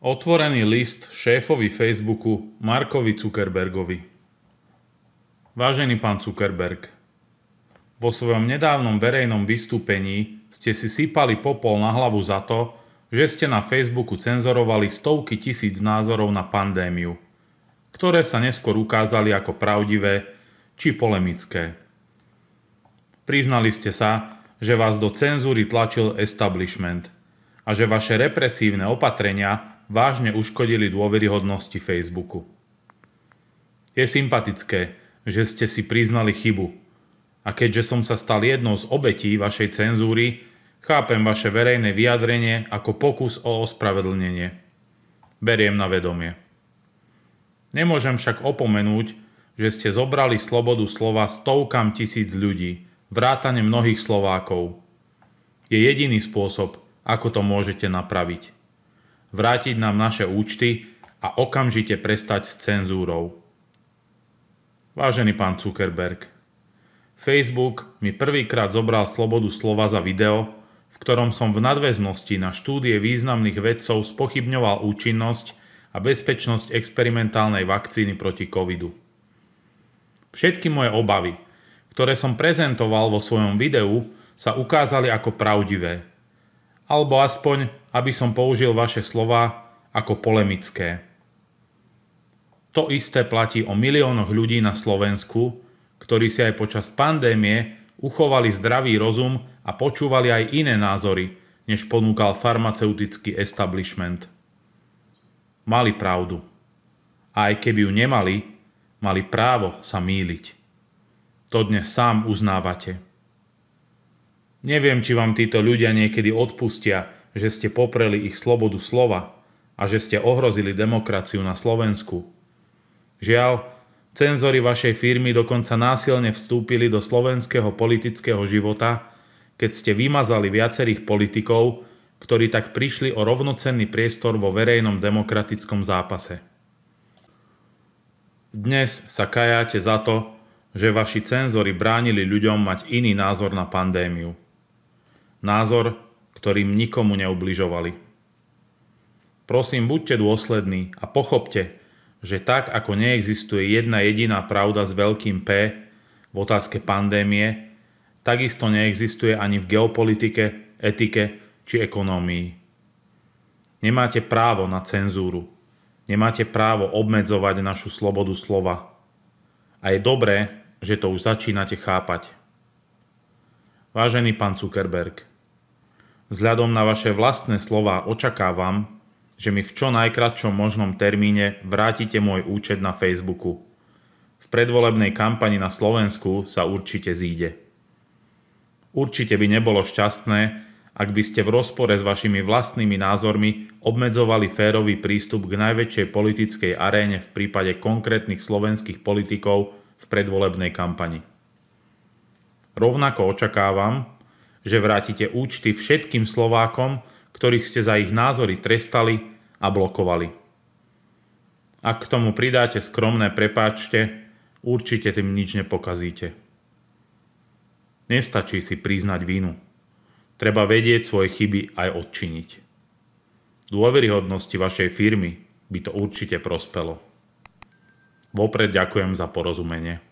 Otvorený list šéfovi Facebooku Markovi Zuckerbergovi. Vážený pán Zuckerberg, vo svojom nedávnom verejnom vystúpení ste si sypali popol na hlavu za to, že ste na Facebooku cenzorovali stovky tisíc názorov na pandémiu, ktoré sa neskôr ukázali ako pravdivé či polemické. Priznali ste sa, že vás do cenzúry tlačil establishment a že vaše represívne opatrenia vážne uškodili dôveryhodnosti Facebooku. Je sympatické, že ste si priznali chybu. A keďže som sa stal jednou z obetí vašej cenzúry, chápem vaše verejné vyjadrenie ako pokus o ospravedlnenie. Beriem na vedomie. Nemôžem však opomenúť, že ste zobrali slobodu slova stovkam tisíc ľudí, vrátane mnohých Slovákov. Je jediný spôsob, ako to môžete napraviť vrátiť nám naše účty a okamžite prestať s cenzúrou. Vážený pán Zuckerberg, Facebook mi prvýkrát zobral slobodu slova za video, v ktorom som v nadväznosti na štúdie významných vedcov spochybňoval účinnosť a bezpečnosť experimentálnej vakcíny proti covidu. Všetky moje obavy, ktoré som prezentoval vo svojom videu, sa ukázali ako pravdivé – alebo aspoň, aby som použil vaše slova ako polemické. To isté platí o miliónoch ľudí na Slovensku, ktorí si aj počas pandémie uchovali zdravý rozum a počúvali aj iné názory, než ponúkal farmaceutický establishment. Mali pravdu. A aj keby ju nemali, mali právo sa míliť. To dnes sám uznávate. Neviem, či vám títo ľudia niekedy odpustia, že ste popreli ich slobodu slova a že ste ohrozili demokraciu na Slovensku. Žiaľ, cenzory vašej firmy dokonca násilne vstúpili do slovenského politického života, keď ste vymazali viacerých politikov, ktorí tak prišli o rovnocenný priestor vo verejnom demokratickom zápase. Dnes sa kajáte za to, že vaši cenzory bránili ľuďom mať iný názor na pandémiu názor, ktorým nikomu neubližovali. Prosím, buďte dôslední a pochopte, že tak ako neexistuje jedna jediná pravda s veľkým P v otázke pandémie, takisto neexistuje ani v geopolitike, etike či ekonomii. Nemáte právo na cenzúru. Nemáte právo obmedzovať našu slobodu slova. A je dobré, že to už začínate chápať. Vážený pán Zuckerberg, Vzhľadom na vaše vlastné slova očakávam, že mi v čo najkratšom možnom termíne vrátite môj účet na Facebooku. V predvolebnej kampani na Slovensku sa určite zíde. Určite by nebolo šťastné, ak by ste v rozpore s vašimi vlastnými názormi obmedzovali férový prístup k najväčšej politickej aréne v prípade konkrétnych slovenských politikov v predvolebnej kampani. Rovnako očakávam, že vrátite účty všetkým Slovákom, ktorých ste za ich názory trestali a blokovali. Ak k tomu pridáte skromné prepáčte, určite tým nič nepokazíte. Nestačí si priznať vinu. Treba vedieť svoje chyby aj odčiniť. Dôveryhodnosti vašej firmy by to určite prospelo. Vopred ďakujem za porozumenie.